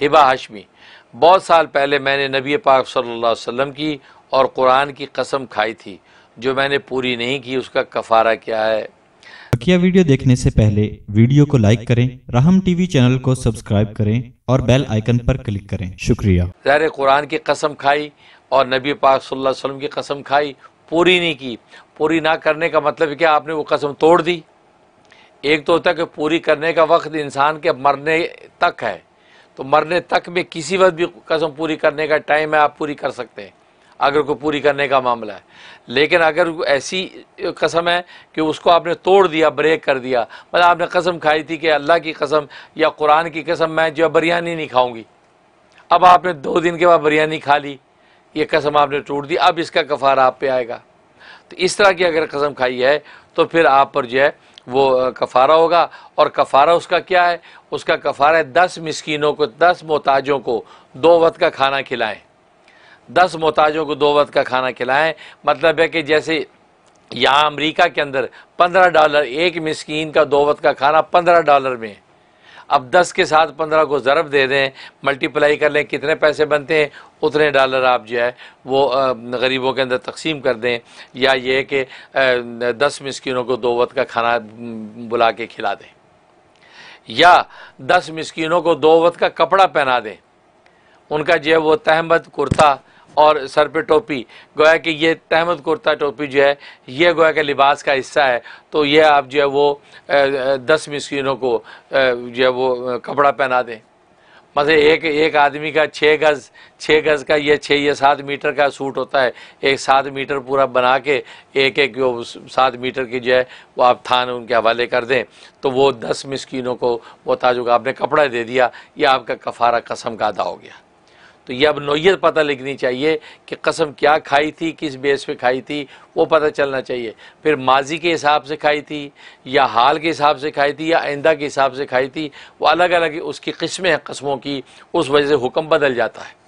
हिबा हाशमी बहुत साल पहले मैंने नबी पाक सल्लल्लाहु अलैहि वसल्लम की और कुरान की कसम खाई थी जो मैंने पूरी नहीं की उसका कफारा क्या है बकिया वीडियो देखने से पहले वीडियो को लाइक करें रहम टीवी चैनल को सब्सक्राइब करें और बेल आइकन पर क्लिक करें शुक्रिया जहर कुरान की कसम खाई और नबी पाक सल्लल्लाहु अलैहि वसल्लम की कसम खाई पूरी नहीं की पूरी ना करने का मतलब क्या आपने वो कसम तोड़ दी एक तो होता है कि पूरी करने का वक्त इंसान के मरने तक है तो मरने तक में किसी वक्त भी कसम पूरी करने का टाइम है आप पूरी कर सकते हैं अगर को पूरी करने का मामला है लेकिन अगर ऐसी कसम है कि उसको आपने तोड़ दिया ब्रेक कर दिया मतलब आपने कसम खाई थी कि अल्लाह की कसम या कुरान की कसम मैं जो बिरयानी नहीं खाऊंगी अब आपने दो दिन के बाद बिरयानी खा ली ये कसम आपने टूट दी अब इसका कफारा आप पे आएगा तो इस तरह की अगर कसम खाई है तो फिर आप पर जो है वो कफ़ारा होगा और कफ़ारा उसका क्या है उसका कफ़ारा है दस मस्किनों को दस मोहताजों को दो वक्त का खाना खिलाएं दस मोहताजों को दो वक्त का खाना खिलाएं मतलब है कि जैसे यहाँ अमेरिका के अंदर पंद्रह डॉलर एक मस्किन का दो वक्त का खाना पंद्रह डॉलर में अब दस के साथ पंद्रह को ज़रब दे दें मल्टीप्लाई कर लें कितने पैसे बनते हैं उतने डॉलर आप जो है वो गरीबों के अंदर तकसीम कर दें या ये कि दस मिसकिनों को दो वक्त का खाना बुला के खिला दें या दस मिसकिनों को दो वक्त का कपड़ा पहना दें उनका जो है वो तहमद कुर्ता और सर पे टोपी गोया कि ये तहमद कुर्ता टोपी जो है ये गोया के लिबास का हिस्सा है तो ये आप जो है वो दस मिसकिनों को जो है वो कपड़ा पहना दें मतलब एक एक आदमी का छः गज़ छः गज़ का ये छः या सात मीटर का सूट होता है एक सात मीटर पूरा बना के एक एक वो सात मीटर की जो है वो आप थान उनके हवाले कर दें तो वो दस मिसकीनों को वो ताजुक आपने कपड़ा दे दिया ये आपका कफारा कसम का अदा हो गया तो यह अब नोयत पता लिखनी चाहिए कि कसम क्या खाई थी किस बेस पे खाई थी वो पता चलना चाहिए फिर माजी के हिसाब से खाई थी या हाल के हिसाब से खाई थी या आइंदा के हिसाब से खाई थी वो अलग अलग उसकी किस्में हैं कस्मों की उस वजह से हुक्म बदल जाता है